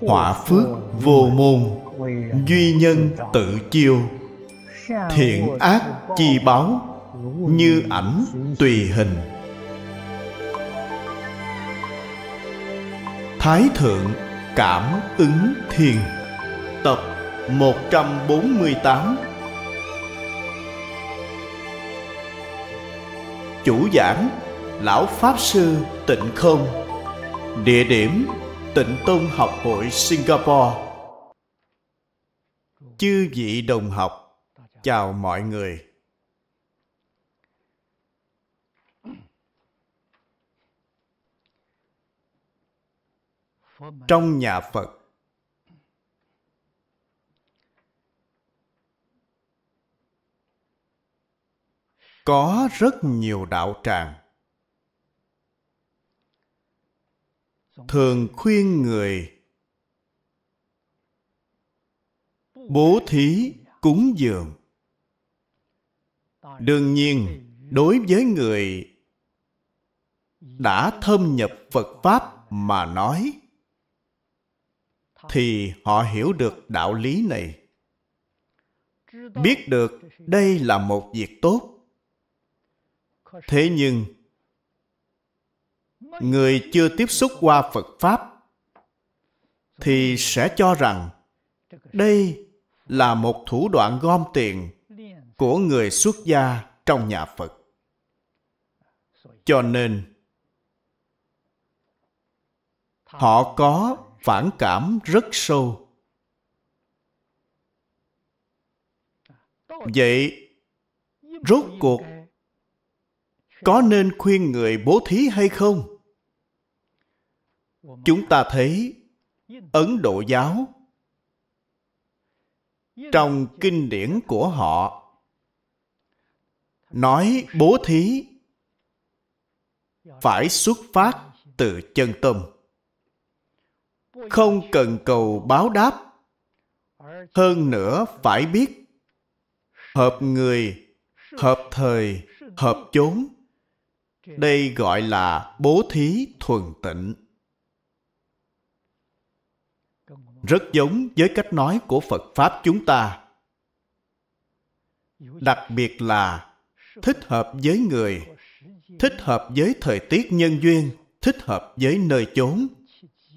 hỏa phước vô môn duy nhân tự chiêu thiện ác chi báo như ảnh tùy hình thái thượng cảm ứng thiền tập 148 chủ giảng lão pháp sư tịnh không địa điểm Tịnh Tôn Học hội Singapore Chư vị đồng học, chào mọi người. Trong nhà Phật có rất nhiều đạo tràng thường khuyên người bố thí cúng dường đương nhiên đối với người đã thâm nhập phật pháp mà nói thì họ hiểu được đạo lý này biết được đây là một việc tốt thế nhưng người chưa tiếp xúc qua phật pháp thì sẽ cho rằng đây là một thủ đoạn gom tiền của người xuất gia trong nhà phật cho nên họ có phản cảm rất sâu vậy rốt cuộc có nên khuyên người bố thí hay không chúng ta thấy ấn độ giáo trong kinh điển của họ nói bố thí phải xuất phát từ chân tâm không cần cầu báo đáp hơn nữa phải biết hợp người hợp thời hợp chốn đây gọi là bố thí thuần tịnh rất giống với cách nói của phật pháp chúng ta đặc biệt là thích hợp với người thích hợp với thời tiết nhân duyên thích hợp với nơi chốn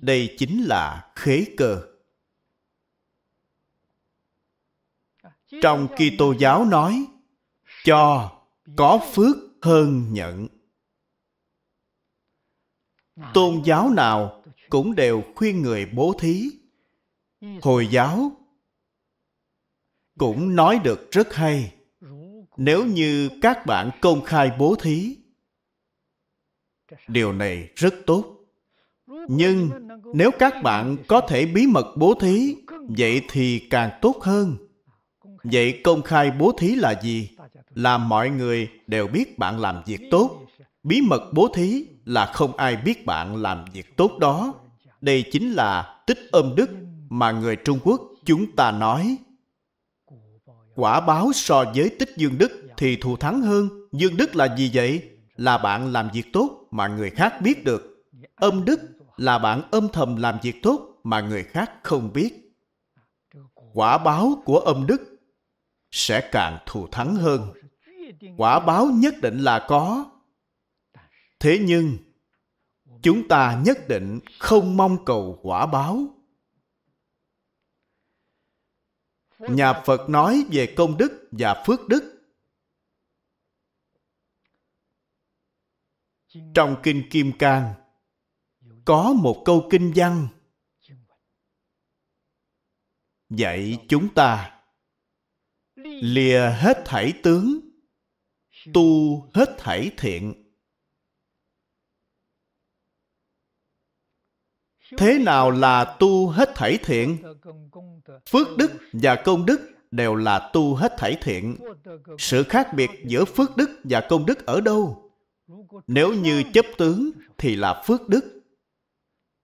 đây chính là khế cơ trong Kitô giáo nói cho có phước hơn nhận tôn giáo nào cũng đều khuyên người bố thí hồi giáo cũng nói được rất hay nếu như các bạn công khai bố thí điều này rất tốt nhưng nếu các bạn có thể bí mật bố thí vậy thì càng tốt hơn vậy công khai bố thí là gì là mọi người đều biết bạn làm việc tốt bí mật bố thí là không ai biết bạn làm việc tốt đó đây chính là tích âm đức mà người Trung Quốc chúng ta nói quả báo so với tích dương đức thì thù thắng hơn. Dương đức là gì vậy? Là bạn làm việc tốt mà người khác biết được. Âm đức là bạn âm thầm làm việc tốt mà người khác không biết. Quả báo của âm đức sẽ càng thù thắng hơn. Quả báo nhất định là có. Thế nhưng, chúng ta nhất định không mong cầu quả báo nhà Phật nói về công đức và phước đức. Trong Kinh Kim Cang có một câu kinh văn Vậy chúng ta lìa hết thảy tướng, tu hết thảy thiện thế nào là tu hết thảy thiện phước đức và công đức đều là tu hết thảy thiện sự khác biệt giữa phước đức và công đức ở đâu nếu như chấp tướng thì là phước đức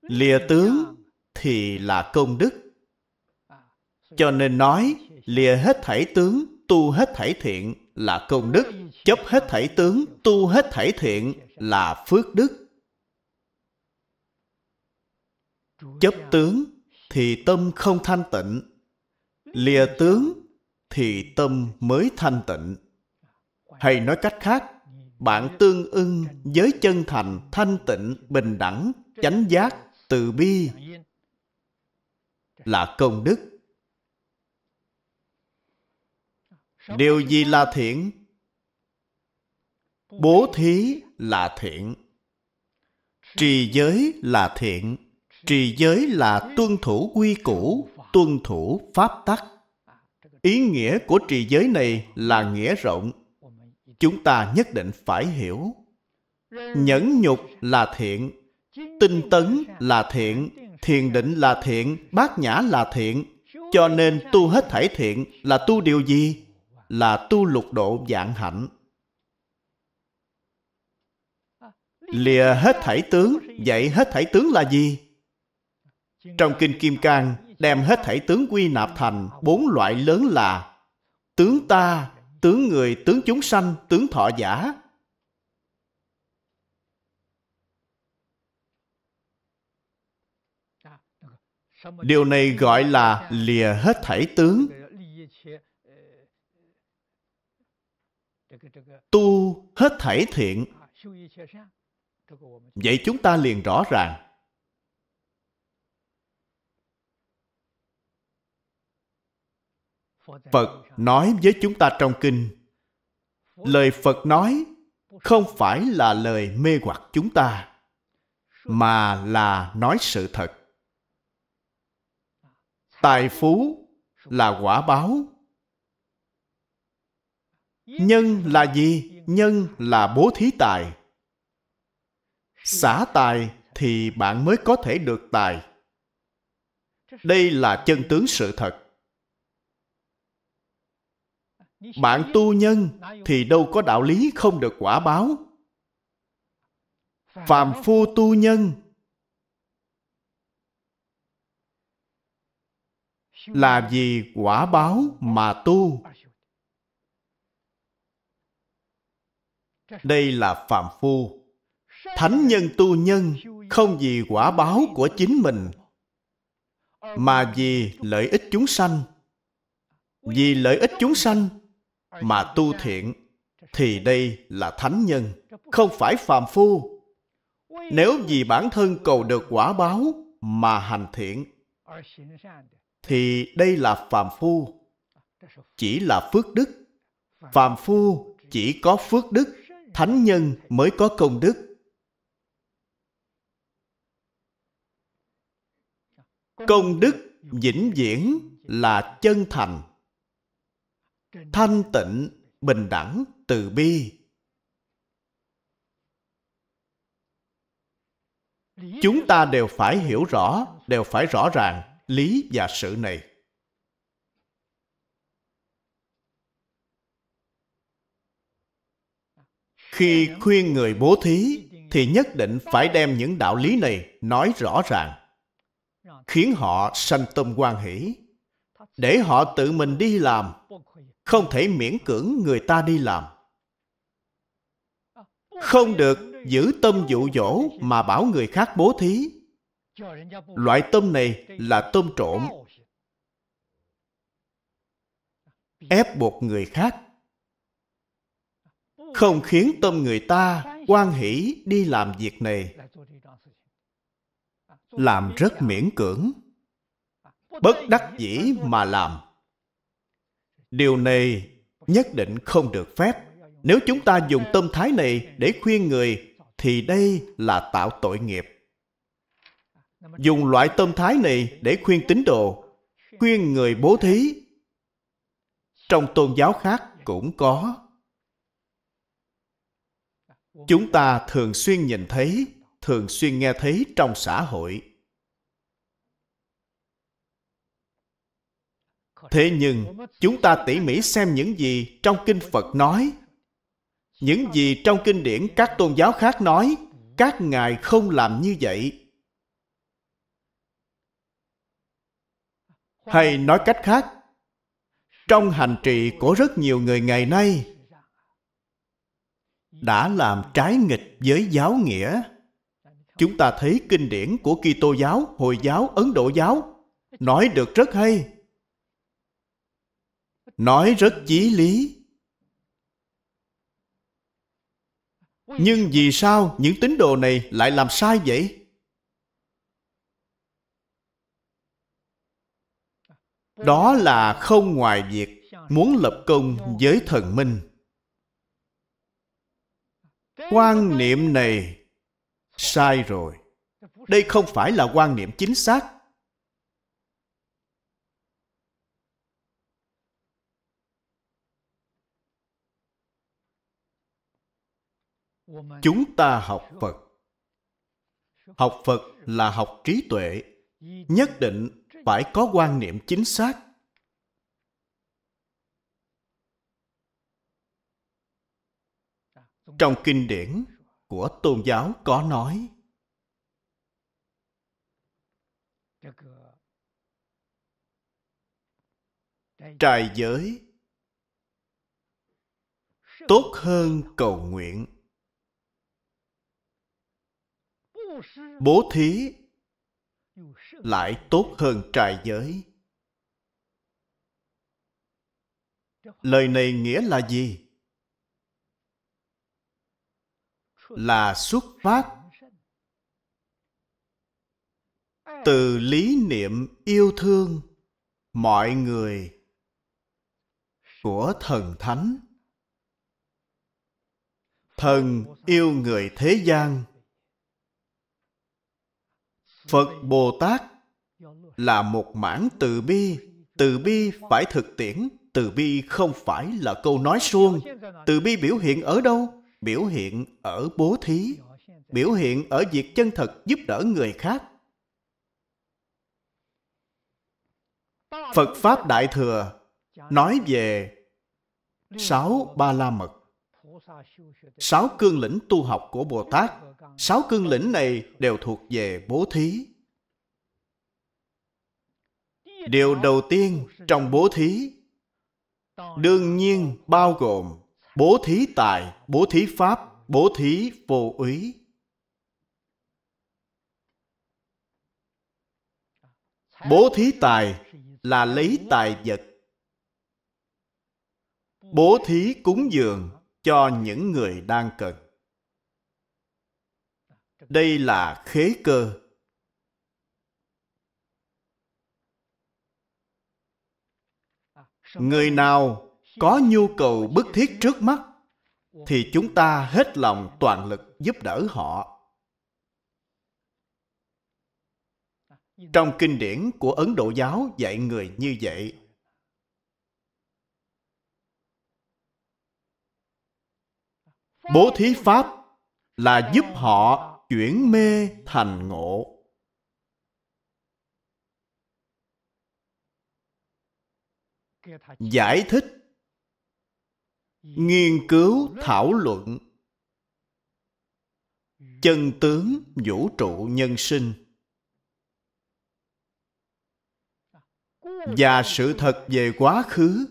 lìa tướng thì là công đức cho nên nói lìa hết thảy tướng tu hết thảy thiện là công đức chấp hết thảy tướng tu hết thảy thiện là phước đức chấp tướng thì tâm không thanh tịnh lìa tướng thì tâm mới thanh tịnh hay nói cách khác bạn tương ưng với chân thành thanh tịnh bình đẳng chánh giác từ bi là công đức điều gì là thiện bố thí là thiện trì giới là thiện trì giới là tuân thủ quy củ tuân thủ pháp tắc ý nghĩa của trì giới này là nghĩa rộng chúng ta nhất định phải hiểu nhẫn nhục là thiện tinh tấn là thiện thiền định là thiện bát nhã là thiện cho nên tu hết thảy thiện là tu điều gì là tu lục độ dạng hạnh lìa hết thảy tướng vậy hết thảy tướng là gì trong kinh kim cang đem hết thảy tướng quy nạp thành bốn loại lớn là tướng ta tướng người tướng chúng sanh tướng thọ giả điều này gọi là lìa hết thảy tướng tu hết thảy thiện vậy chúng ta liền rõ ràng phật nói với chúng ta trong kinh lời phật nói không phải là lời mê hoặc chúng ta mà là nói sự thật tài phú là quả báo nhân là gì nhân là bố thí tài xả tài thì bạn mới có thể được tài đây là chân tướng sự thật bạn tu nhân thì đâu có đạo lý không được quả báo phàm phu tu nhân là vì quả báo mà tu đây là phàm phu thánh nhân tu nhân không vì quả báo của chính mình mà vì lợi ích chúng sanh vì lợi ích chúng sanh mà tu thiện thì đây là thánh nhân không phải phàm phu nếu vì bản thân cầu được quả báo mà hành thiện thì đây là phàm phu chỉ là phước đức phàm phu chỉ có phước đức thánh nhân mới có công đức công đức vĩnh viễn là chân thành thanh tịnh bình đẳng từ bi chúng ta đều phải hiểu rõ đều phải rõ ràng lý và sự này khi khuyên người bố thí thì nhất định phải đem những đạo lý này nói rõ ràng khiến họ sanh tâm quan hỷ để họ tự mình đi làm không thể miễn cưỡng người ta đi làm không được giữ tâm dụ dỗ mà bảo người khác bố thí loại tâm này là tôm trộm ép buộc người khác không khiến tâm người ta quan hỷ đi làm việc này làm rất miễn cưỡng bất đắc dĩ mà làm điều này nhất định không được phép nếu chúng ta dùng tâm thái này để khuyên người thì đây là tạo tội nghiệp dùng loại tâm thái này để khuyên tín đồ khuyên người bố thí trong tôn giáo khác cũng có chúng ta thường xuyên nhìn thấy thường xuyên nghe thấy trong xã hội thế nhưng chúng ta tỉ mỉ xem những gì trong kinh phật nói những gì trong kinh điển các tôn giáo khác nói các ngài không làm như vậy hay nói cách khác trong hành trì của rất nhiều người ngày nay đã làm trái nghịch với giáo nghĩa chúng ta thấy kinh điển của kitô giáo hồi giáo ấn độ giáo nói được rất hay nói rất chí lý nhưng vì sao những tín đồ này lại làm sai vậy đó là không ngoài việc muốn lập công với thần minh quan niệm này sai rồi đây không phải là quan niệm chính xác chúng ta học phật học phật là học trí tuệ nhất định phải có quan niệm chính xác trong kinh điển của tôn giáo có nói trai giới tốt hơn cầu nguyện bố thí lại tốt hơn trại giới lời này nghĩa là gì là xuất phát từ lý niệm yêu thương mọi người của thần thánh thần yêu người thế gian phật bồ tát là một mãn từ bi từ bi phải thực tiễn từ bi không phải là câu nói suông từ bi biểu hiện ở đâu biểu hiện ở bố thí biểu hiện ở việc chân thật giúp đỡ người khác phật pháp đại thừa nói về sáu ba la mật sáu cương lĩnh tu học của bồ tát sáu cương lĩnh này đều thuộc về bố thí. Điều đầu tiên trong bố thí đương nhiên bao gồm bố thí tài, bố thí pháp, bố thí vô úy. Bố thí tài là lấy tài vật. Bố thí cúng dường cho những người đang cần đây là khế cơ người nào có nhu cầu bức thiết trước mắt thì chúng ta hết lòng toàn lực giúp đỡ họ trong kinh điển của ấn độ giáo dạy người như vậy bố thí pháp là giúp họ chuyển mê thành ngộ. Giải thích Nghiên cứu thảo luận Chân tướng vũ trụ nhân sinh Và sự thật về quá khứ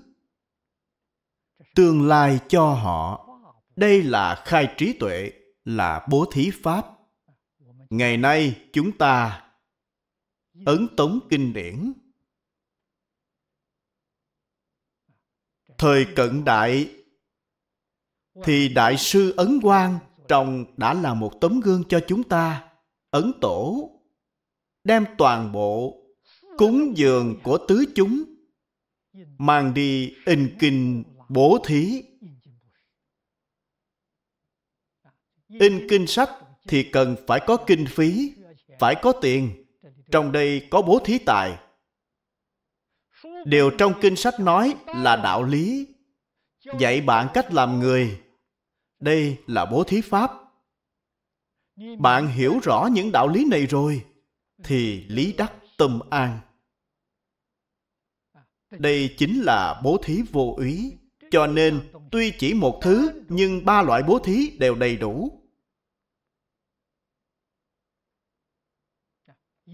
Tương lai cho họ Đây là khai trí tuệ Là bố thí pháp ngày nay chúng ta ấn tống kinh điển thời cận đại thì đại sư ấn quang trong đã là một tấm gương cho chúng ta ấn tổ đem toàn bộ cúng dường của tứ chúng mang đi in kinh bố thí in kinh sách thì cần phải có kinh phí, phải có tiền. Trong đây có bố thí tài. Điều trong kinh sách nói là đạo lý, dạy bạn cách làm người. Đây là bố thí pháp. Bạn hiểu rõ những đạo lý này rồi, thì lý đắc tâm an. Đây chính là bố thí vô úy. Cho nên, tuy chỉ một thứ, nhưng ba loại bố thí đều đầy đủ.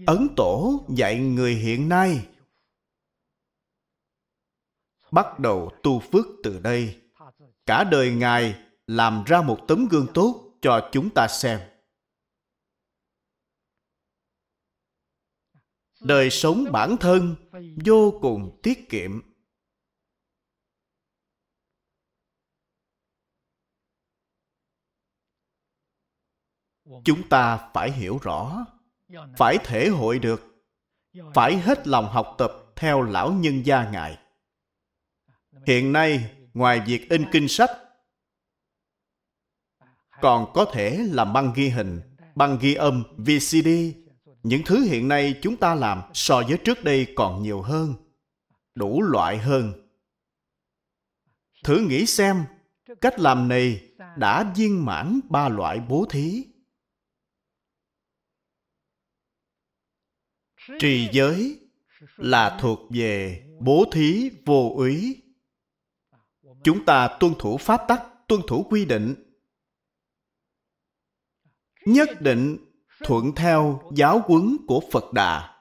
ấn tổ dạy người hiện nay bắt đầu tu phước từ đây cả đời ngài làm ra một tấm gương tốt cho chúng ta xem đời sống bản thân vô cùng tiết kiệm chúng ta phải hiểu rõ phải thể hội được phải hết lòng học tập theo lão nhân gia ngài hiện nay ngoài việc in kinh sách còn có thể làm băng ghi hình băng ghi âm vcd những thứ hiện nay chúng ta làm so với trước đây còn nhiều hơn đủ loại hơn thử nghĩ xem cách làm này đã viên mãn ba loại bố thí trì giới là thuộc về bố thí vô úy chúng ta tuân thủ pháp tắc tuân thủ quy định nhất định thuận theo giáo huấn của phật đà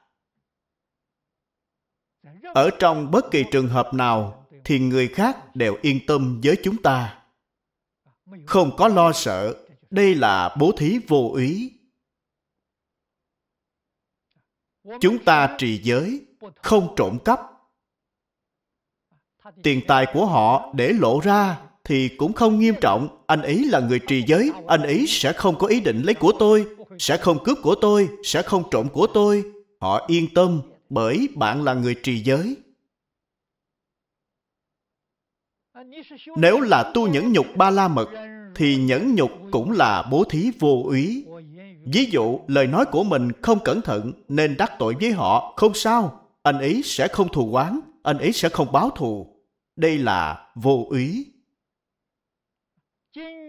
ở trong bất kỳ trường hợp nào thì người khác đều yên tâm với chúng ta không có lo sợ đây là bố thí vô ý chúng ta trì giới không trộm cắp tiền tài của họ để lộ ra thì cũng không nghiêm trọng anh ấy là người trì giới anh ấy sẽ không có ý định lấy của tôi sẽ không cướp của tôi sẽ không trộm của tôi họ yên tâm bởi bạn là người trì giới nếu là tu nhẫn nhục ba la mật thì nhẫn nhục cũng là bố thí vô úy Ví dụ, lời nói của mình không cẩn thận nên đắc tội với họ, không sao, anh ấy sẽ không thù oán, anh ấy sẽ không báo thù. Đây là vô ý.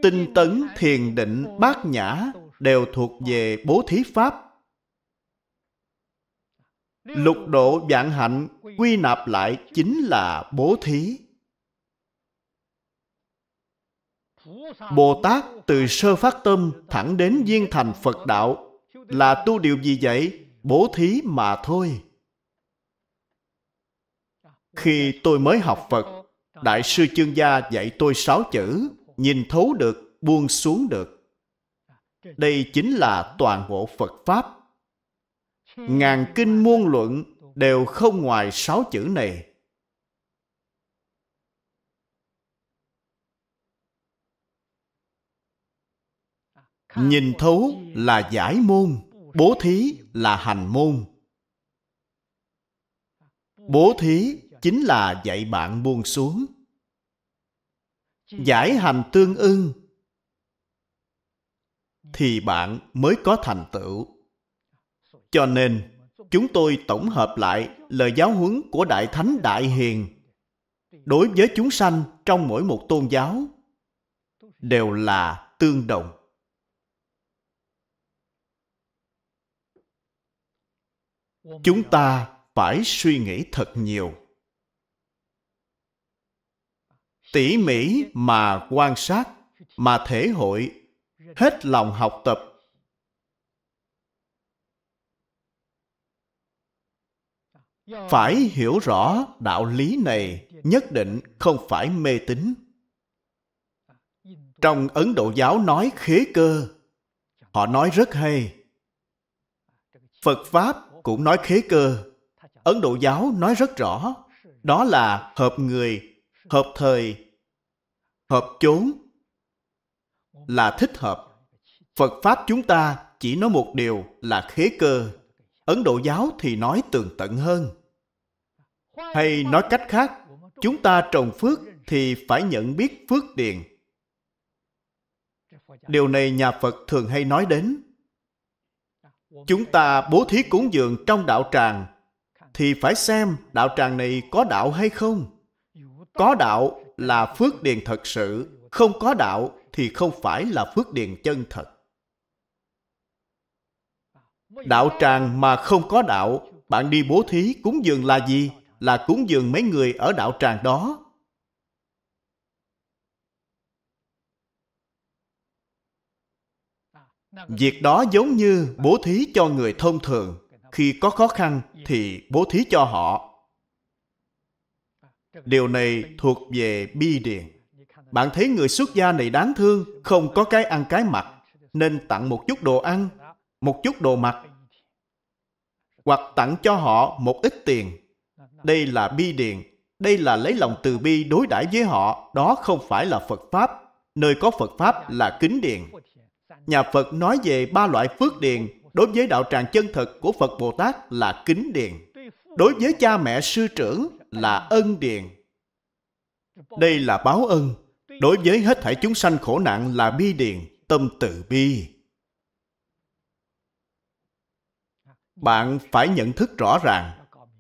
Tinh tấn, thiền định, bát nhã đều thuộc về bố thí pháp. Lục độ vạn hạnh quy nạp lại chính là bố thí. Bồ Tát từ sơ phát tâm thẳng đến viên thành Phật đạo là tu điều gì vậy? Bố thí mà thôi. Khi tôi mới học Phật, Đại sư chương gia dạy tôi sáu chữ, nhìn thấu được, buông xuống được. Đây chính là toàn bộ Phật Pháp. Ngàn kinh muôn luận đều không ngoài sáu chữ này. nhìn thấu là giải môn bố thí là hành môn bố thí chính là dạy bạn buông xuống giải hành tương ưng thì bạn mới có thành tựu cho nên chúng tôi tổng hợp lại lời giáo huấn của đại thánh đại hiền đối với chúng sanh trong mỗi một tôn giáo đều là tương đồng chúng ta phải suy nghĩ thật nhiều tỉ mỉ mà quan sát mà thể hội hết lòng học tập phải hiểu rõ đạo lý này nhất định không phải mê tín trong ấn độ giáo nói khế cơ họ nói rất hay phật pháp cũng nói khế cơ. Ấn Độ giáo nói rất rõ, đó là hợp người, hợp thời, hợp chốn là thích hợp. Phật Pháp chúng ta chỉ nói một điều là khế cơ. Ấn Độ giáo thì nói tường tận hơn. Hay nói cách khác, chúng ta trồng phước thì phải nhận biết phước điền. Điều này nhà Phật thường hay nói đến chúng ta bố thí cúng dường trong đạo tràng thì phải xem đạo tràng này có đạo hay không có đạo là phước điền thật sự không có đạo thì không phải là phước điền chân thật đạo tràng mà không có đạo bạn đi bố thí cúng dường là gì là cúng dường mấy người ở đạo tràng đó việc đó giống như bố thí cho người thông thường khi có khó khăn thì bố thí cho họ điều này thuộc về bi điền bạn thấy người xuất gia này đáng thương không có cái ăn cái mặc nên tặng một chút đồ ăn một chút đồ mặc hoặc tặng cho họ một ít tiền đây là bi điền đây là lấy lòng từ bi đối đãi với họ đó không phải là phật pháp nơi có phật pháp là kính điền nhà Phật nói về ba loại phước điền đối với đạo tràng chân thực của Phật Bồ Tát là kính điền. Đối với cha mẹ sư trưởng là ân điền. Đây là báo ân. Đối với hết thảy chúng sanh khổ nạn là bi điền, tâm từ bi. Bạn phải nhận thức rõ ràng,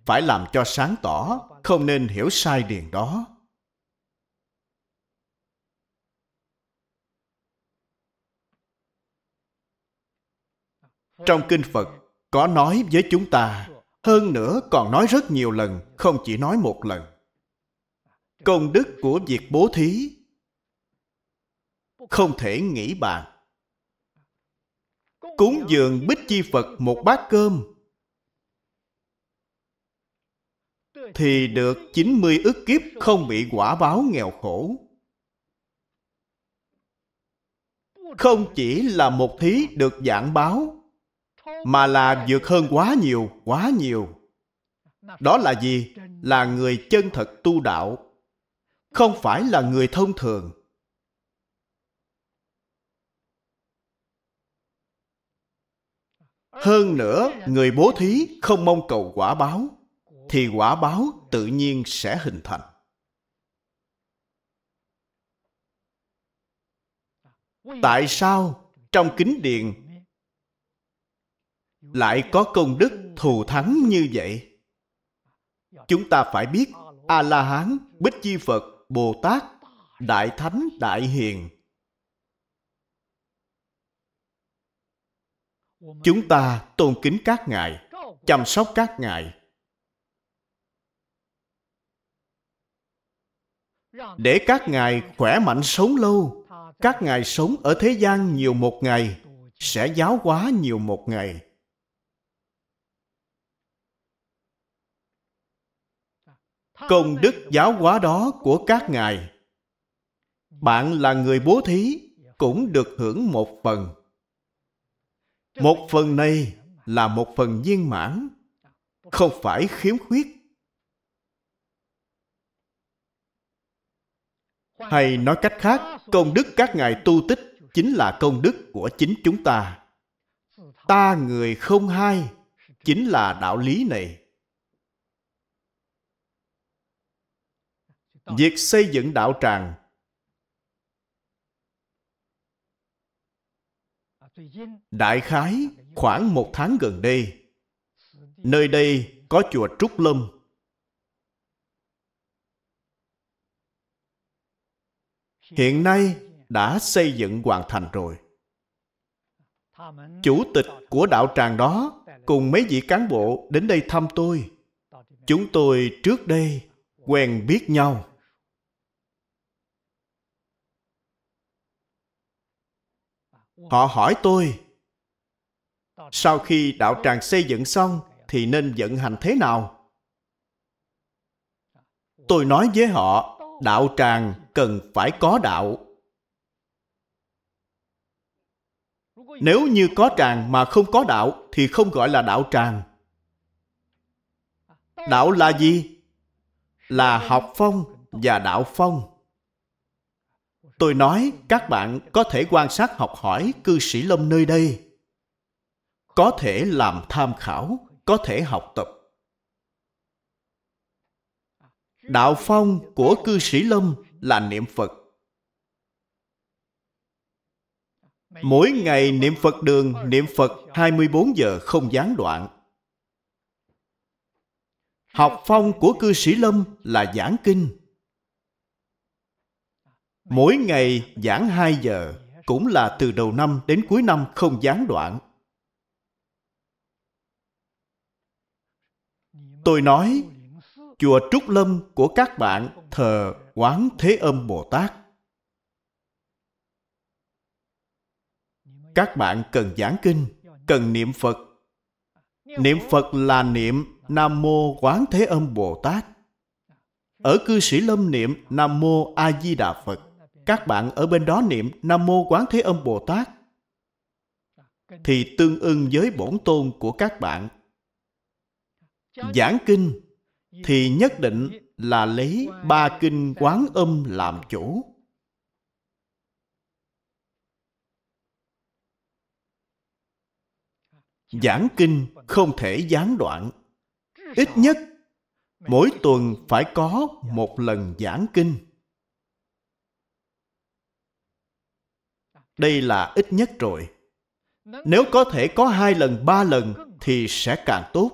phải làm cho sáng tỏ, không nên hiểu sai điền đó. trong kinh phật có nói với chúng ta hơn nữa còn nói rất nhiều lần không chỉ nói một lần công đức của việc bố thí không thể nghĩ bàn cúng dường bích chi phật một bát cơm thì được 90 ức kiếp không bị quả báo nghèo khổ. Không chỉ là một thí được giảng báo mà là vượt hơn quá nhiều quá nhiều đó là gì là người chân thật tu đạo không phải là người thông thường hơn nữa người bố thí không mong cầu quả báo thì quả báo tự nhiên sẽ hình thành tại sao trong kính điền lại có công đức thù thắng như vậy chúng ta phải biết a la hán bích chi phật bồ tát đại thánh đại hiền chúng ta tôn kính các ngài chăm sóc các ngài để các ngài khỏe mạnh sống lâu các ngài sống ở thế gian nhiều một ngày sẽ giáo hóa nhiều một ngày công đức giáo hóa đó của các ngài bạn là người bố thí cũng được hưởng một phần một phần này là một phần viên mãn không phải khiếm khuyết hay nói cách khác công đức các ngài tu tích chính là công đức của chính chúng ta ta người không hai chính là đạo lý này việc xây dựng đạo tràng đại khái khoảng một tháng gần đây nơi đây có chùa trúc lâm hiện nay đã xây dựng hoàn thành rồi chủ tịch của đạo tràng đó cùng mấy vị cán bộ đến đây thăm tôi chúng tôi trước đây quen biết nhau họ hỏi tôi sau khi đạo tràng xây dựng xong thì nên vận hành thế nào tôi nói với họ đạo tràng cần phải có đạo nếu như có tràng mà không có đạo thì không gọi là đạo tràng đạo là gì là học phong và đạo phong Tôi nói các bạn có thể quan sát học hỏi cư sĩ Lâm nơi đây. Có thể làm tham khảo, có thể học tập. Đạo phong của cư sĩ Lâm là niệm Phật. Mỗi ngày niệm Phật đường, niệm Phật 24 giờ không gián đoạn. Học phong của cư sĩ Lâm là giảng kinh. Mỗi ngày giảng 2 giờ, cũng là từ đầu năm đến cuối năm không gián đoạn. Tôi nói, chùa Trúc Lâm của các bạn thờ Quán Thế Âm Bồ Tát. Các bạn cần giảng kinh, cần niệm Phật. Niệm Phật là niệm Nam Mô Quán Thế Âm Bồ Tát. Ở cư sĩ Lâm niệm Nam Mô A Di Đà Phật các bạn ở bên đó niệm Nam Mô Quán Thế Âm Bồ Tát thì tương ưng với bổn tôn của các bạn. Giảng kinh thì nhất định là lấy ba kinh quán âm làm chủ. Giảng kinh không thể gián đoạn. Ít nhất mỗi tuần phải có một lần giảng kinh. đây là ít nhất rồi. Nếu có thể có hai lần, ba lần thì sẽ càng tốt.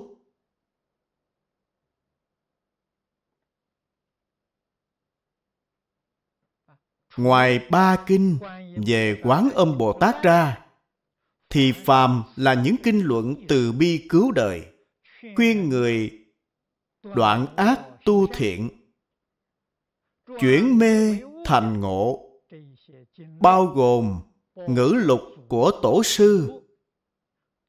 Ngoài ba kinh về quán âm Bồ Tát ra, thì phàm là những kinh luận từ bi cứu đời, khuyên người đoạn ác tu thiện, chuyển mê thành ngộ, bao gồm ngữ lục của tổ sư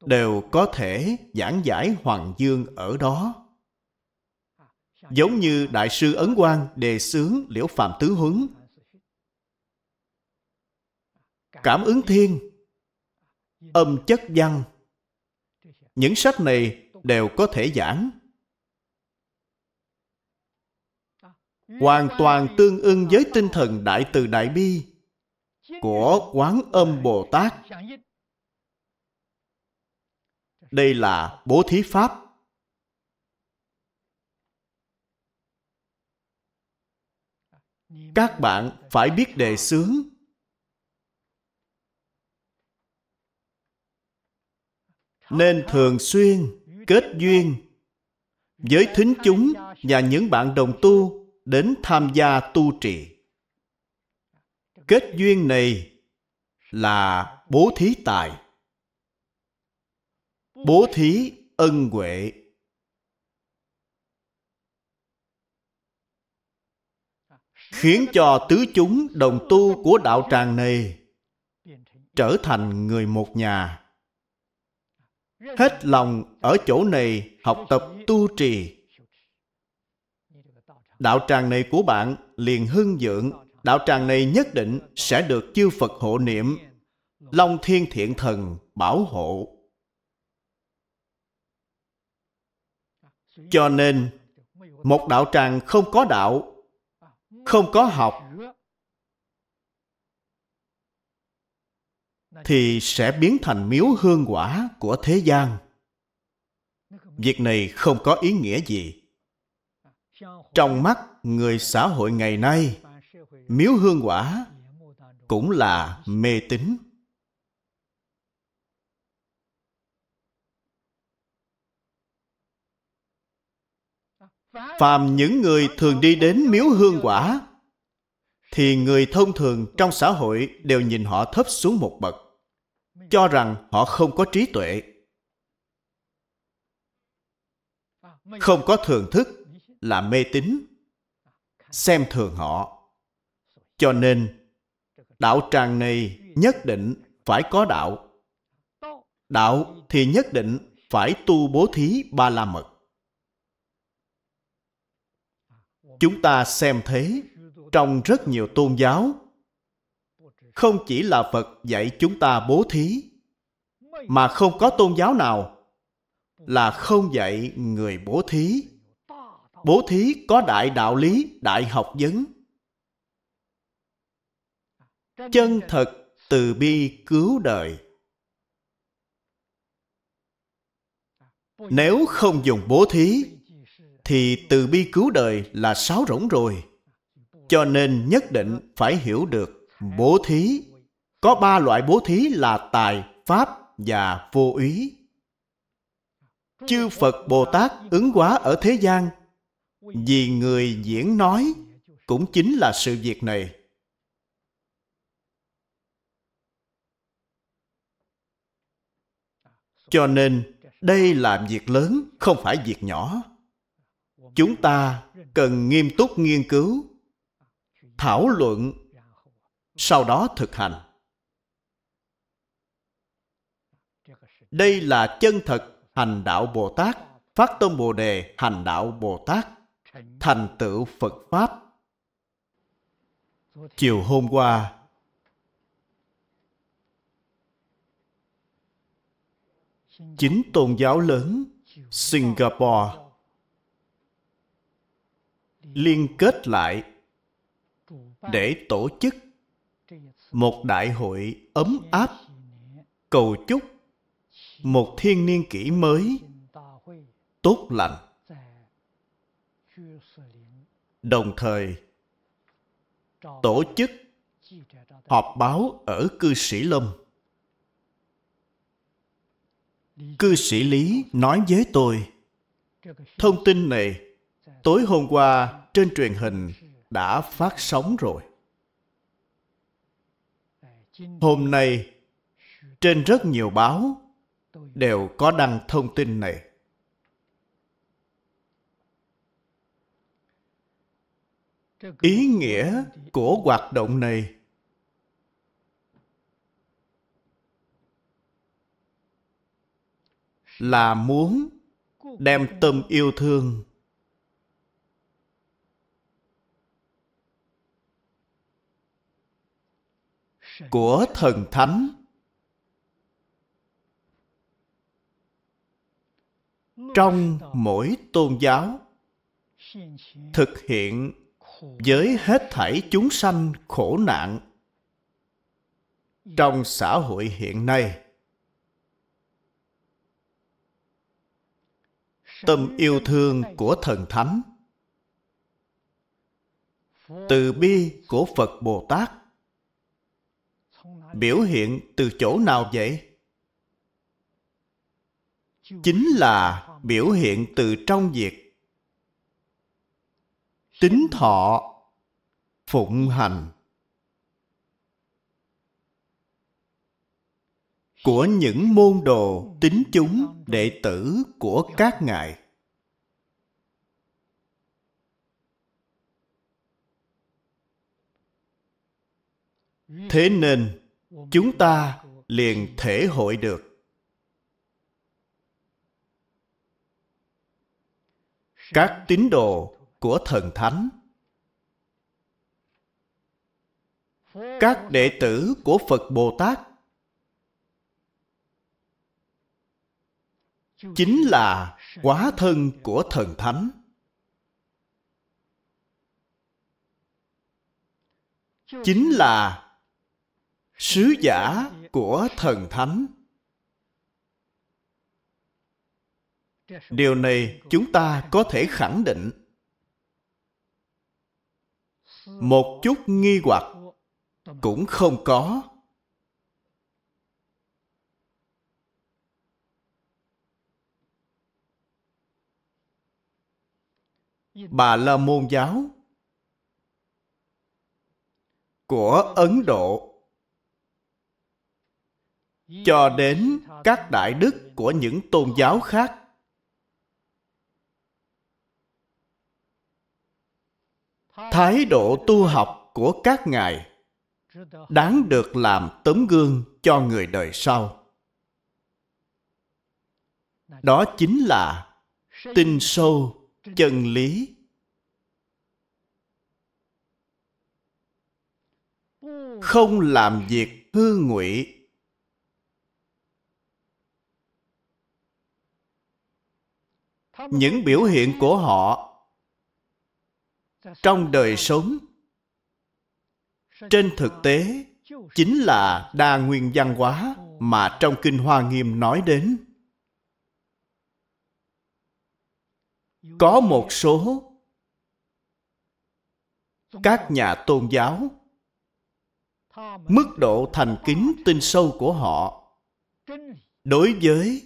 đều có thể giảng giải Hoàng Dương ở đó. Giống như Đại sư Ấn Quang đề xướng Liễu Phạm Tứ Huấn. Cảm ứng thiên, âm chất văn, những sách này đều có thể giảng. Hoàn toàn tương ưng với tinh thần Đại Từ Đại Bi của Quán Âm Bồ Tát. Đây là bố thí pháp. Các bạn phải biết đề xướng. Nên thường xuyên kết duyên với thính chúng và những bạn đồng tu đến tham gia tu trì kết duyên này là bố thí tài bố thí ân huệ khiến cho tứ chúng đồng tu của đạo tràng này trở thành người một nhà hết lòng ở chỗ này học tập tu trì đạo tràng này của bạn liền hưng dưỡng đạo tràng này nhất định sẽ được chư Phật hộ niệm, Long Thiên Thiện Thần bảo hộ. Cho nên, một đạo tràng không có đạo, không có học, thì sẽ biến thành miếu hương quả của thế gian. Việc này không có ý nghĩa gì. Trong mắt người xã hội ngày nay, miếu hương quả cũng là mê tín phàm những người thường đi đến miếu hương quả thì người thông thường trong xã hội đều nhìn họ thấp xuống một bậc cho rằng họ không có trí tuệ không có thưởng thức là mê tín xem thường họ cho nên, đạo tràng này nhất định phải có đạo. Đạo thì nhất định phải tu bố thí ba la mật. Chúng ta xem thế trong rất nhiều tôn giáo. Không chỉ là Phật dạy chúng ta bố thí, mà không có tôn giáo nào là không dạy người bố thí. Bố thí có đại đạo lý, đại học vấn, chân thật từ bi cứu đời nếu không dùng bố thí thì từ bi cứu đời là sáo rỗng rồi cho nên nhất định phải hiểu được bố thí có ba loại bố thí là tài pháp và vô ý chư phật bồ tát ứng hóa ở thế gian vì người diễn nói cũng chính là sự việc này Cho nên, đây là việc lớn, không phải việc nhỏ. Chúng ta cần nghiêm túc nghiên cứu, thảo luận, sau đó thực hành. Đây là chân thật hành đạo Bồ Tát, phát tâm Bồ Đề hành đạo Bồ Tát, thành tựu Phật Pháp. Chiều hôm qua, chính tôn giáo lớn singapore liên kết lại để tổ chức một đại hội ấm áp cầu chúc một thiên niên kỷ mới tốt lành đồng thời tổ chức họp báo ở cư sĩ lâm cư sĩ lý nói với tôi thông tin này tối hôm qua trên truyền hình đã phát sóng rồi hôm nay trên rất nhiều báo đều có đăng thông tin này ý nghĩa của hoạt động này là muốn đem tâm yêu thương của thần thánh trong mỗi tôn giáo thực hiện với hết thảy chúng sanh khổ nạn trong xã hội hiện nay tâm yêu thương của thần thánh từ bi của phật bồ tát biểu hiện từ chỗ nào vậy chính là biểu hiện từ trong việc tính thọ phụng hành của những môn đồ tín chúng đệ tử của các ngài thế nên chúng ta liền thể hội được các tín đồ của thần thánh các đệ tử của phật bồ tát chính là quá thân của thần thánh chính là sứ giả của thần thánh điều này chúng ta có thể khẳng định một chút nghi hoặc cũng không có bà la môn giáo của ấn độ cho đến các đại đức của những tôn giáo khác thái độ tu học của các ngài đáng được làm tấm gương cho người đời sau đó chính là tin sâu chân lý không làm việc hư ngụy những biểu hiện của họ trong đời sống trên thực tế chính là đa nguyên văn hóa mà trong kinh hoa nghiêm nói đến có một số các nhà tôn giáo mức độ thành kính tinh sâu của họ đối với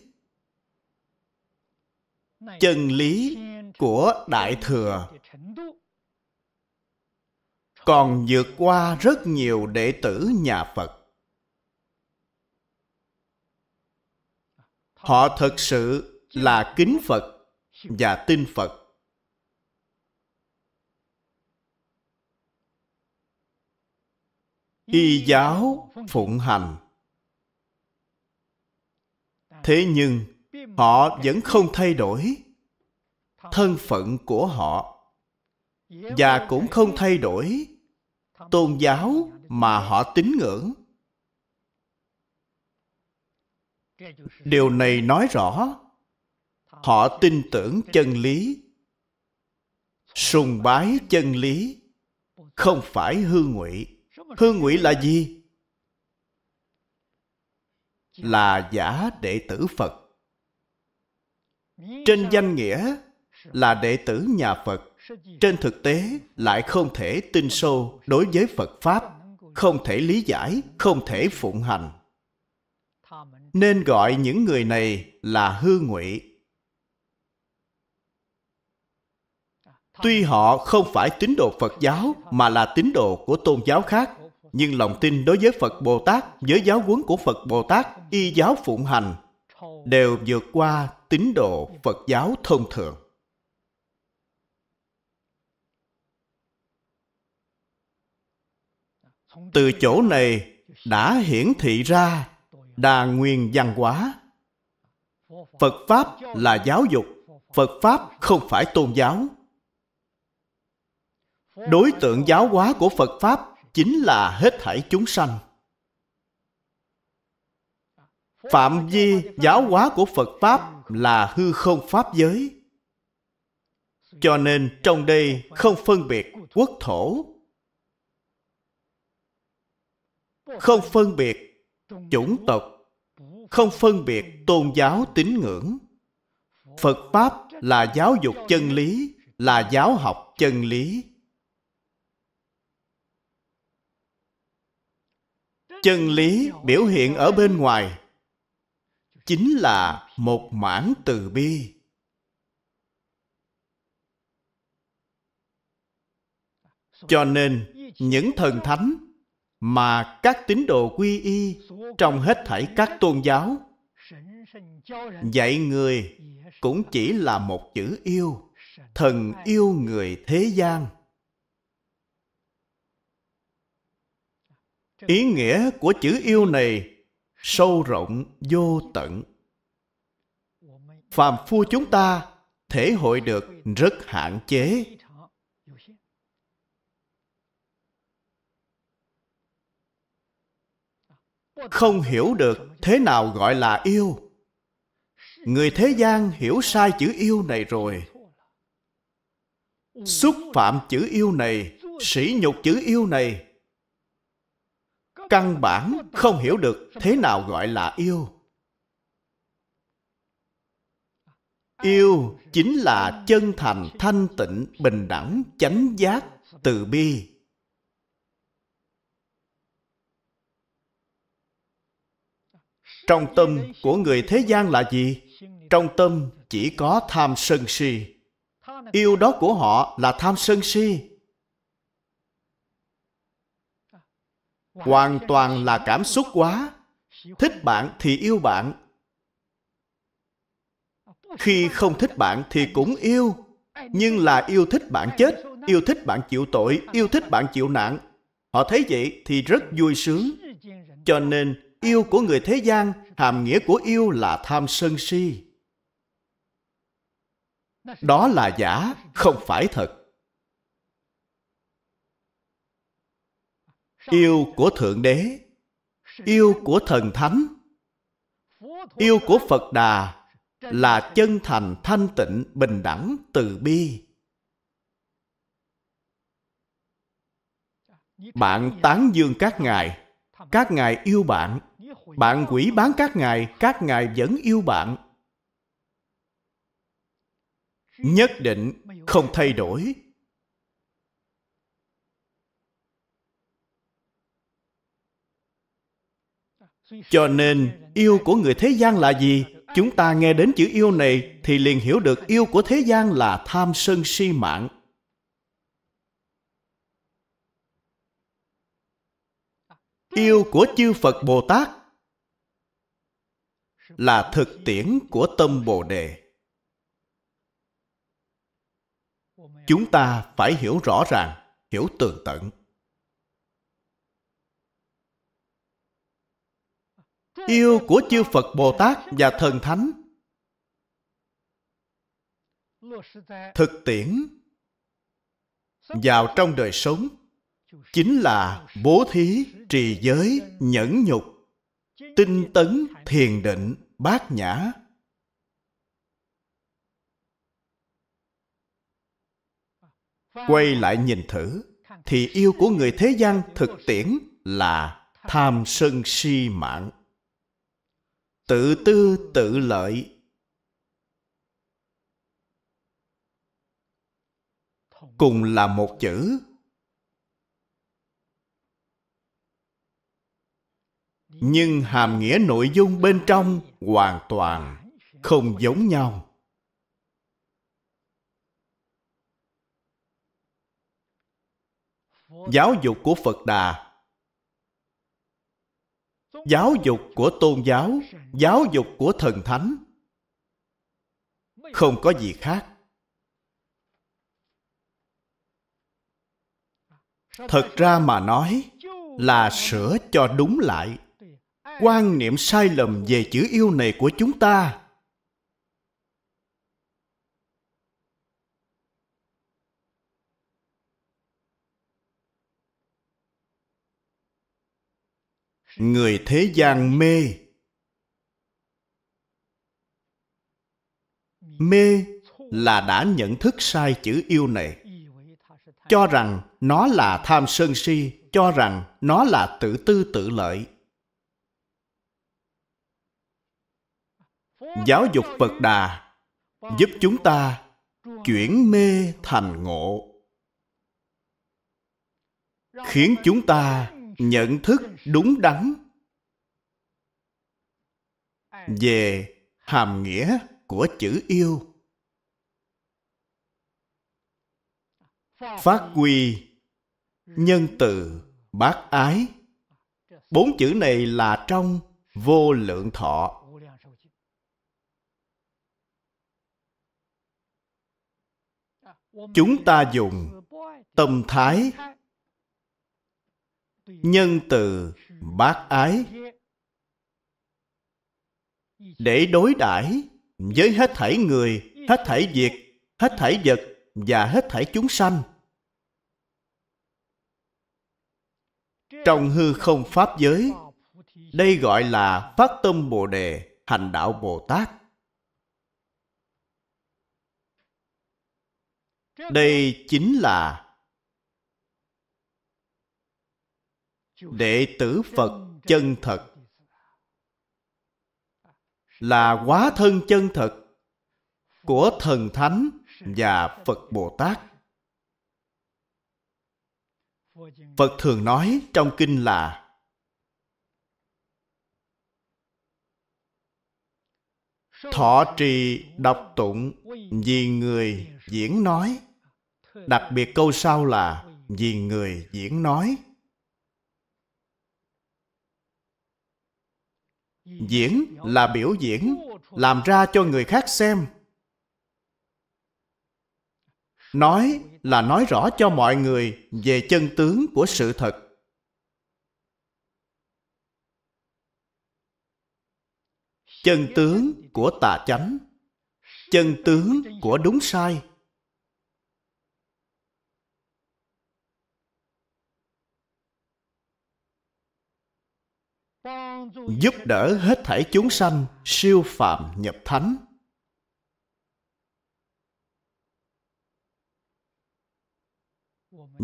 chân lý của đại thừa còn vượt qua rất nhiều đệ tử nhà phật họ thực sự là kính phật và tin Phật. Y giáo phụng hành. Thế nhưng họ vẫn không thay đổi thân phận của họ và cũng không thay đổi tôn giáo mà họ tín ngưỡng điều này nói rõ họ tin tưởng chân lý sùng bái chân lý không phải hư ngụy hư ngụy là gì là giả đệ tử phật trên danh nghĩa là đệ tử nhà phật trên thực tế lại không thể tin sâu đối với phật pháp không thể lý giải không thể phụng hành nên gọi những người này là hư ngụy Tuy họ không phải tín đồ Phật giáo mà là tín đồ của tôn giáo khác, nhưng lòng tin đối với Phật Bồ Tát, với giáo huấn của Phật Bồ Tát, y giáo phụng hành, đều vượt qua tín đồ Phật giáo thông thường. Từ chỗ này đã hiển thị ra đa nguyên văn hóa. Phật Pháp là giáo dục, Phật Pháp không phải tôn giáo đối tượng giáo hóa của phật pháp chính là hết thảy chúng sanh phạm vi giáo hóa của phật pháp là hư không pháp giới cho nên trong đây không phân biệt quốc thổ không phân biệt chủng tộc không phân biệt tôn giáo tín ngưỡng phật pháp là giáo dục chân lý là giáo học chân lý chân lý biểu hiện ở bên ngoài chính là một mãn từ bi cho nên những thần thánh mà các tín đồ quy y trong hết thảy các tôn giáo dạy người cũng chỉ là một chữ yêu thần yêu người thế gian ý nghĩa của chữ yêu này sâu rộng vô tận phàm phu chúng ta thể hội được rất hạn chế không hiểu được thế nào gọi là yêu người thế gian hiểu sai chữ yêu này rồi xúc phạm chữ yêu này sỉ nhục chữ yêu này căn bản không hiểu được thế nào gọi là yêu yêu chính là chân thành thanh tịnh bình đẳng chánh giác từ bi trong tâm của người thế gian là gì trong tâm chỉ có tham sân si yêu đó của họ là tham sân si hoàn toàn là cảm xúc quá thích bạn thì yêu bạn khi không thích bạn thì cũng yêu nhưng là yêu thích bạn chết yêu thích bạn chịu tội yêu thích bạn chịu nạn họ thấy vậy thì rất vui sướng cho nên yêu của người thế gian hàm nghĩa của yêu là tham sân si đó là giả không phải thật yêu của thượng đế yêu của thần thánh yêu của phật đà là chân thành thanh tịnh bình đẳng từ bi bạn tán dương các ngài các ngài yêu bạn bạn quỷ bán các ngài các ngài vẫn yêu bạn nhất định không thay đổi cho nên yêu của người thế gian là gì chúng ta nghe đến chữ yêu này thì liền hiểu được yêu của thế gian là tham sân si mạng yêu của chư phật bồ tát là thực tiễn của tâm bồ đề chúng ta phải hiểu rõ ràng hiểu tường tận yêu của chư Phật Bồ Tát và Thần Thánh. Thực tiễn vào trong đời sống chính là bố thí, trì giới, nhẫn nhục, tinh tấn, thiền định, bát nhã. Quay lại nhìn thử, thì yêu của người thế gian thực tiễn là tham sân si mạng tự tư tự lợi cùng là một chữ nhưng hàm nghĩa nội dung bên trong hoàn toàn không giống nhau giáo dục của phật đà giáo dục của tôn giáo giáo dục của thần thánh không có gì khác thật ra mà nói là sửa cho đúng lại quan niệm sai lầm về chữ yêu này của chúng ta người thế gian mê mê là đã nhận thức sai chữ yêu này cho rằng nó là tham sân si cho rằng nó là tự tư tự lợi giáo dục phật đà giúp chúng ta chuyển mê thành ngộ khiến chúng ta nhận thức đúng đắn về hàm nghĩa của chữ yêu phát quy nhân từ bác ái bốn chữ này là trong vô lượng thọ chúng ta dùng tâm thái nhân từ bác ái để đối đãi với hết thảy người hết thảy việc hết thảy vật và hết thảy chúng sanh trong hư không pháp giới đây gọi là phát tâm bồ đề hành đạo bồ tát đây chính là đệ tử phật chân thật là quá thân chân thật của thần thánh và phật bồ tát phật thường nói trong kinh là thọ trì đọc tụng vì người diễn nói đặc biệt câu sau là vì người diễn nói diễn là biểu diễn làm ra cho người khác xem nói là nói rõ cho mọi người về chân tướng của sự thật chân tướng của tà chánh chân tướng của đúng sai giúp đỡ hết thảy chúng sanh siêu phàm nhập thánh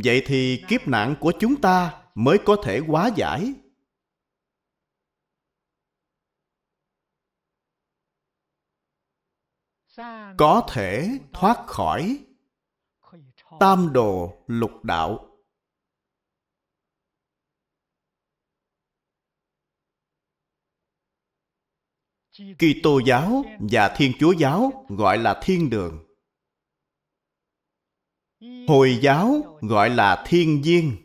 vậy thì kiếp nạn của chúng ta mới có thể hóa giải có thể thoát khỏi tam đồ lục đạo tô giáo và Thiên Chúa giáo gọi là thiên đường. Hồi giáo gọi là thiên viên.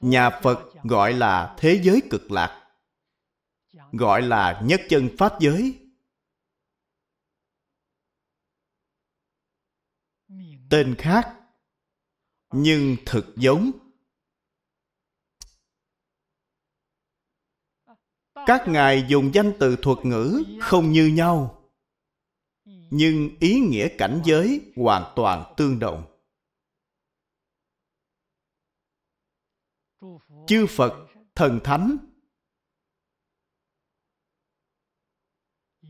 Nhà Phật gọi là thế giới cực lạc. Gọi là nhất chân pháp giới. Tên khác nhưng thực giống các ngài dùng danh từ thuật ngữ không như nhau nhưng ý nghĩa cảnh giới hoàn toàn tương đồng chư phật thần thánh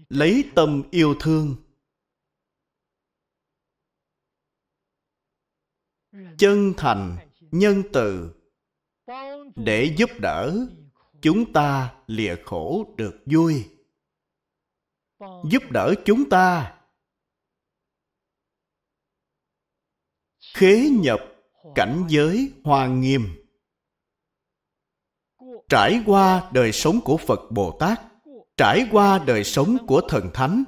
lấy tâm yêu thương chân thành nhân từ để giúp đỡ chúng ta lìa khổ được vui giúp đỡ chúng ta khế nhập cảnh giới hoa nghiêm trải qua đời sống của phật bồ tát trải qua đời sống của thần thánh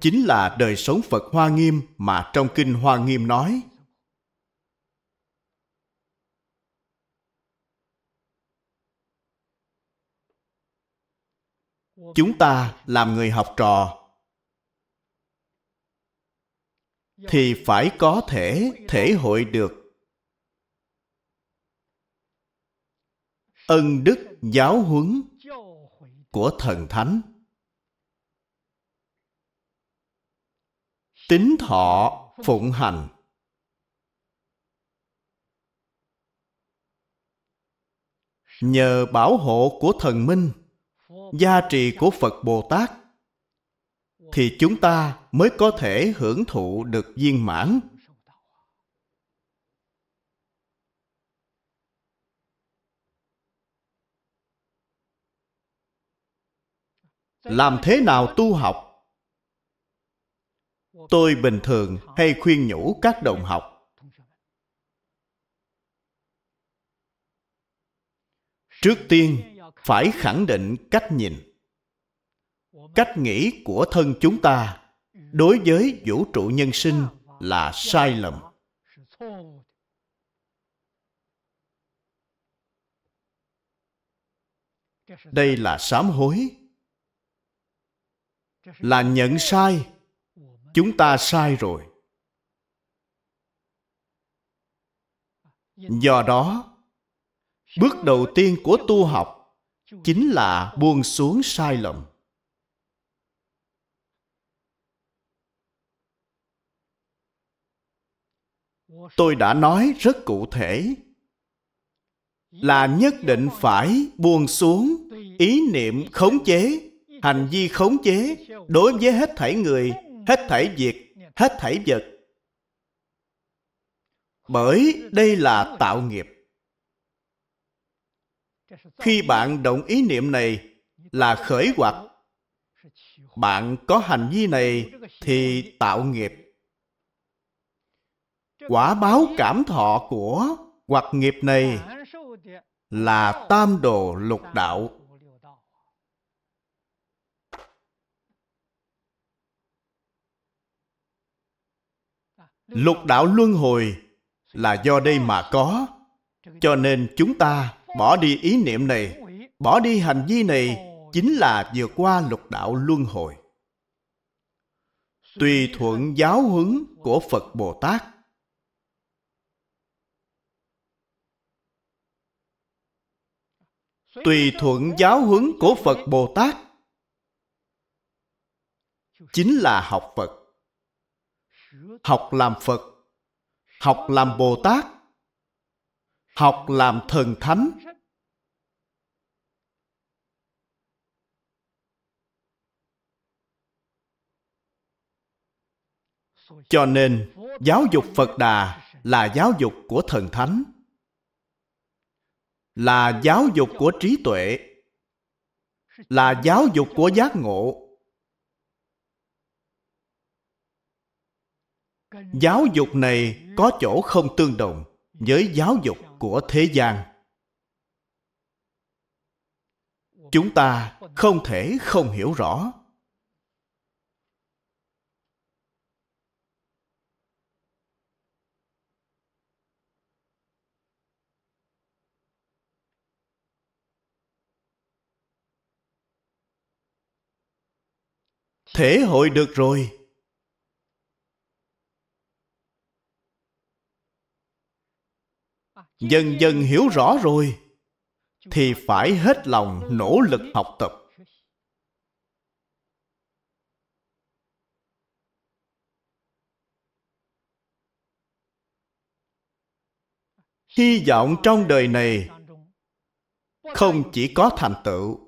chính là đời sống phật hoa nghiêm mà trong kinh hoa nghiêm nói chúng ta làm người học trò thì phải có thể thể hội được ân đức giáo huấn của thần thánh tính thọ phụng hành nhờ bảo hộ của thần minh gia trì của phật bồ tát thì chúng ta mới có thể hưởng thụ được viên mãn làm thế nào tu học tôi bình thường hay khuyên nhủ các đồng học trước tiên phải khẳng định cách nhìn cách nghĩ của thân chúng ta đối với vũ trụ nhân sinh là sai lầm đây là sám hối là nhận sai chúng ta sai rồi do đó bước đầu tiên của tu học chính là buông xuống sai lầm tôi đã nói rất cụ thể là nhất định phải buông xuống ý niệm khống chế hành vi khống chế đối với hết thảy người hết thảy việc hết thảy vật bởi đây là tạo nghiệp khi bạn động ý niệm này là khởi hoặc bạn có hành vi này thì tạo nghiệp quả báo cảm thọ của hoặc nghiệp này là tam đồ lục đạo lục đạo luân hồi là do đây mà có cho nên chúng ta Bỏ đi ý niệm này, bỏ đi hành vi này chính là vượt qua lục đạo luân hồi. Tùy thuận giáo huấn của Phật Bồ Tát. Tùy thuận giáo huấn của Phật Bồ Tát chính là học Phật. Học làm Phật, học làm Bồ Tát học làm thần thánh cho nên giáo dục phật đà là giáo dục của thần thánh là giáo dục của trí tuệ là giáo dục của giác ngộ giáo dục này có chỗ không tương đồng với giáo dục của thế gian chúng ta không thể không hiểu rõ thể hội được rồi dần dần hiểu rõ rồi thì phải hết lòng nỗ lực học tập hy vọng trong đời này không chỉ có thành tựu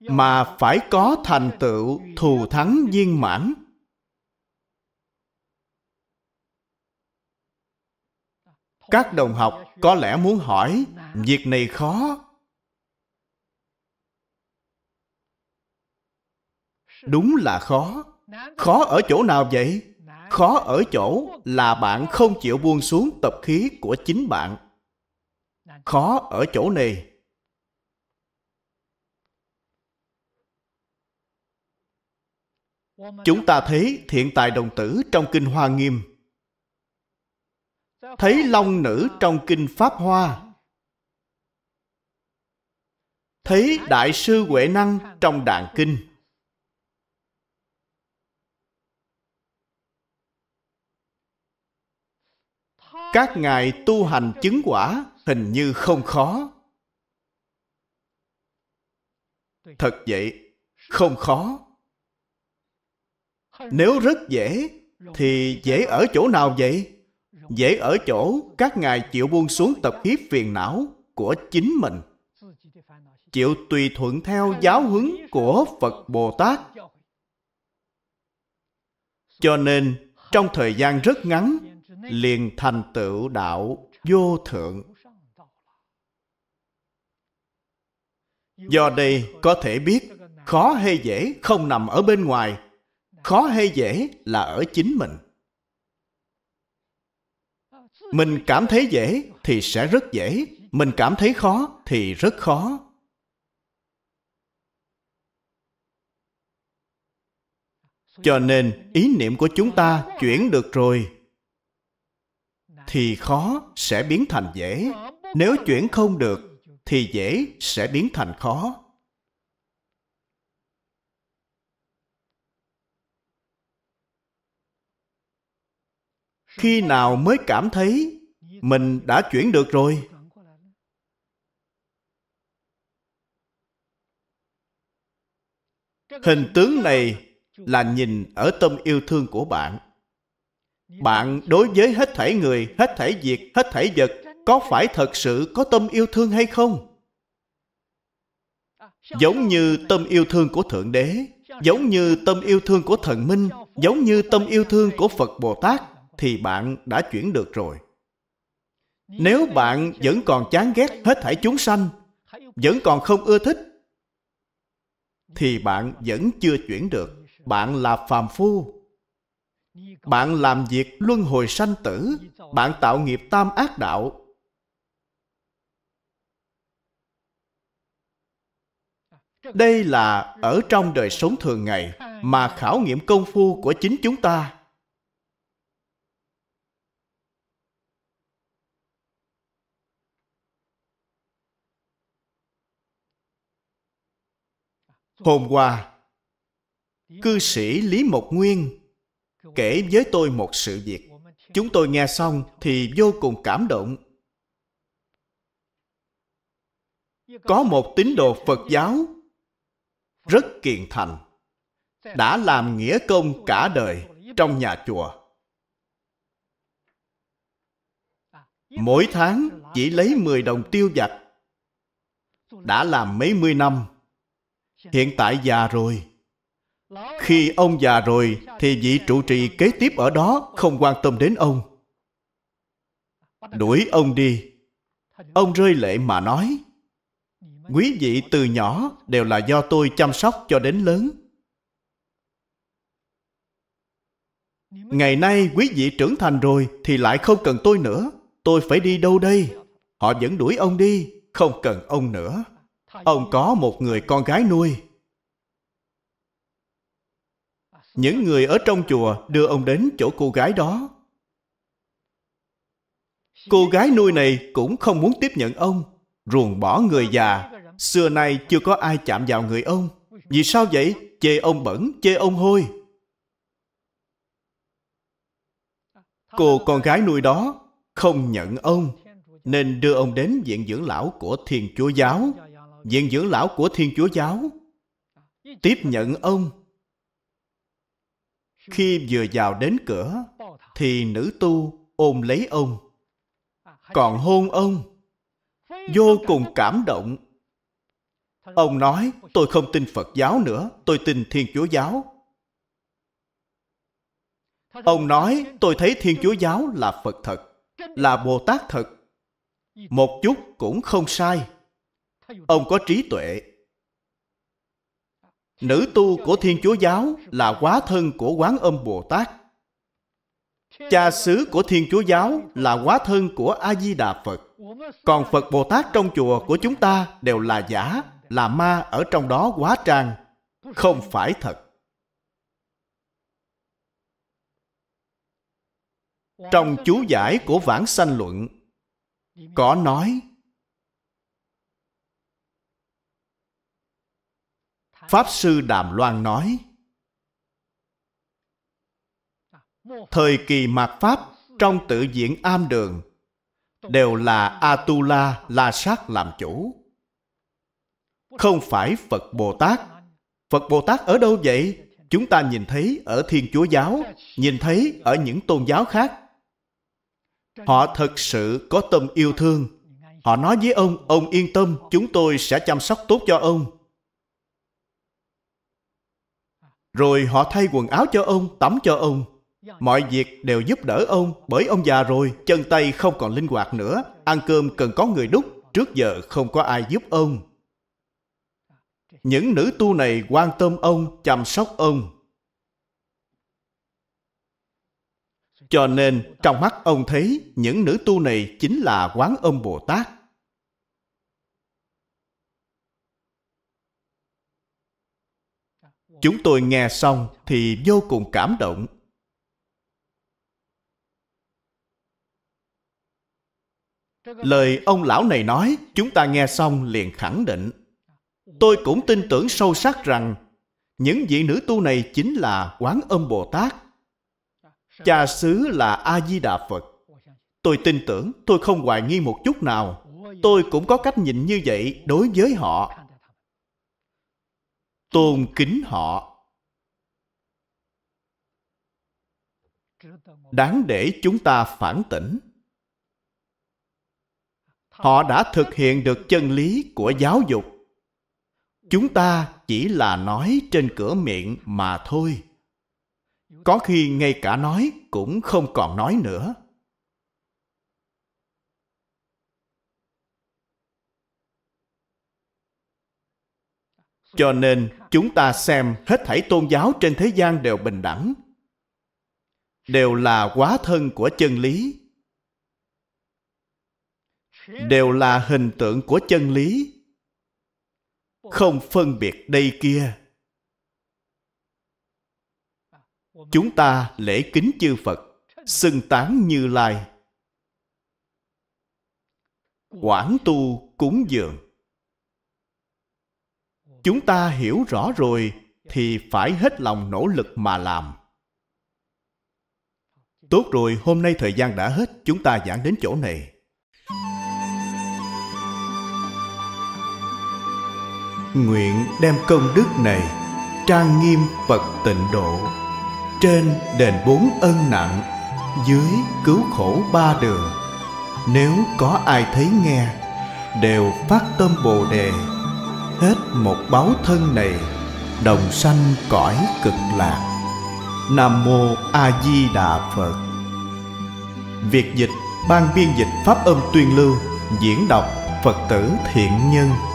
mà phải có thành tựu thù thắng viên mãn các đồng học có lẽ muốn hỏi việc này khó đúng là khó khó ở chỗ nào vậy khó ở chỗ là bạn không chịu buông xuống tập khí của chính bạn khó ở chỗ này chúng ta thấy thiện tài đồng tử trong kinh hoa nghiêm thấy long nữ trong kinh pháp hoa thấy đại sư huệ năng trong đàn kinh các ngài tu hành chứng quả hình như không khó thật vậy không khó nếu rất dễ thì dễ ở chỗ nào vậy dễ ở chỗ các ngài chịu buông xuống tập hiếp phiền não của chính mình chịu tùy thuận theo giáo huấn của phật bồ tát cho nên trong thời gian rất ngắn liền thành tựu đạo vô thượng do đây có thể biết khó hay dễ không nằm ở bên ngoài khó hay dễ là ở chính mình mình cảm thấy dễ thì sẽ rất dễ. Mình cảm thấy khó thì rất khó. Cho nên ý niệm của chúng ta chuyển được rồi thì khó sẽ biến thành dễ. Nếu chuyển không được thì dễ sẽ biến thành khó. khi nào mới cảm thấy mình đã chuyển được rồi hình tướng này là nhìn ở tâm yêu thương của bạn bạn đối với hết thảy người hết thảy việc hết thảy vật có phải thật sự có tâm yêu thương hay không giống như tâm yêu thương của thượng đế giống như tâm yêu thương của thần minh giống như tâm yêu thương của phật bồ tát thì bạn đã chuyển được rồi. Nếu bạn vẫn còn chán ghét hết thảy chúng sanh, vẫn còn không ưa thích, thì bạn vẫn chưa chuyển được. Bạn là phàm phu. Bạn làm việc luân hồi sanh tử, bạn tạo nghiệp tam ác đạo. Đây là ở trong đời sống thường ngày mà khảo nghiệm công phu của chính chúng ta Hôm qua, cư sĩ Lý Mộc Nguyên kể với tôi một sự việc. Chúng tôi nghe xong thì vô cùng cảm động. Có một tín đồ Phật giáo rất kiền thành, đã làm nghĩa công cả đời trong nhà chùa. Mỗi tháng chỉ lấy 10 đồng tiêu vặt, đã làm mấy mươi năm hiện tại già rồi khi ông già rồi thì vị trụ trì kế tiếp ở đó không quan tâm đến ông đuổi ông đi ông rơi lệ mà nói quý vị từ nhỏ đều là do tôi chăm sóc cho đến lớn ngày nay quý vị trưởng thành rồi thì lại không cần tôi nữa tôi phải đi đâu đây họ vẫn đuổi ông đi không cần ông nữa ông có một người con gái nuôi những người ở trong chùa đưa ông đến chỗ cô gái đó cô gái nuôi này cũng không muốn tiếp nhận ông ruồng bỏ người già xưa nay chưa có ai chạm vào người ông vì sao vậy chê ông bẩn chê ông hôi cô con gái nuôi đó không nhận ông nên đưa ông đến viện dưỡng lão của thiền chúa giáo Viện dưỡng lão của Thiên Chúa Giáo Tiếp nhận ông Khi vừa vào đến cửa Thì nữ tu ôm lấy ông Còn hôn ông Vô cùng cảm động Ông nói tôi không tin Phật giáo nữa Tôi tin Thiên Chúa giáo Ông nói tôi thấy Thiên Chúa giáo là Phật thật Là Bồ Tát thật Một chút cũng không sai ông có trí tuệ nữ tu của thiên chúa giáo là quá thân của quán âm bồ tát cha xứ của thiên chúa giáo là quá thân của a di đà phật còn phật bồ tát trong chùa của chúng ta đều là giả là ma ở trong đó quá trang không phải thật trong chú giải của vãng sanh luận có nói Pháp Sư Đàm Loan nói, Thời kỳ mạt Pháp trong tự diễn am đường đều là Atula La Sát làm chủ. Không phải Phật Bồ Tát. Phật Bồ Tát ở đâu vậy? Chúng ta nhìn thấy ở Thiên Chúa Giáo, nhìn thấy ở những tôn giáo khác. Họ thật sự có tâm yêu thương. Họ nói với ông, ông yên tâm, chúng tôi sẽ chăm sóc tốt cho ông. Rồi họ thay quần áo cho ông, tắm cho ông. Mọi việc đều giúp đỡ ông bởi ông già rồi, chân tay không còn linh hoạt nữa. Ăn cơm cần có người đúc, trước giờ không có ai giúp ông. Những nữ tu này quan tâm ông, chăm sóc ông. Cho nên trong mắt ông thấy những nữ tu này chính là quán âm Bồ Tát. Chúng tôi nghe xong thì vô cùng cảm động. Lời ông lão này nói, chúng ta nghe xong liền khẳng định. Tôi cũng tin tưởng sâu sắc rằng những vị nữ tu này chính là Quán Âm Bồ Tát. Cha xứ là A-di-đà Phật. Tôi tin tưởng, tôi không hoài nghi một chút nào. Tôi cũng có cách nhìn như vậy đối với họ tôn kính họ đáng để chúng ta phản tỉnh họ đã thực hiện được chân lý của giáo dục chúng ta chỉ là nói trên cửa miệng mà thôi có khi ngay cả nói cũng không còn nói nữa cho nên chúng ta xem hết thảy tôn giáo trên thế gian đều bình đẳng đều là quá thân của chân lý đều là hình tượng của chân lý không phân biệt đây kia chúng ta lễ kính chư phật xưng tán như lai quảng tu cúng dường chúng ta hiểu rõ rồi thì phải hết lòng nỗ lực mà làm tốt rồi hôm nay thời gian đã hết chúng ta giảng đến chỗ này nguyện đem công đức này trang nghiêm phật tịnh độ trên đền bốn ân nặng dưới cứu khổ ba đường nếu có ai thấy nghe đều phát tâm bồ đề hết một báo thân này đồng sanh cõi cực lạc nam mô a di đà phật việc dịch ban biên dịch pháp âm tuyên lưu diễn đọc phật tử thiện nhân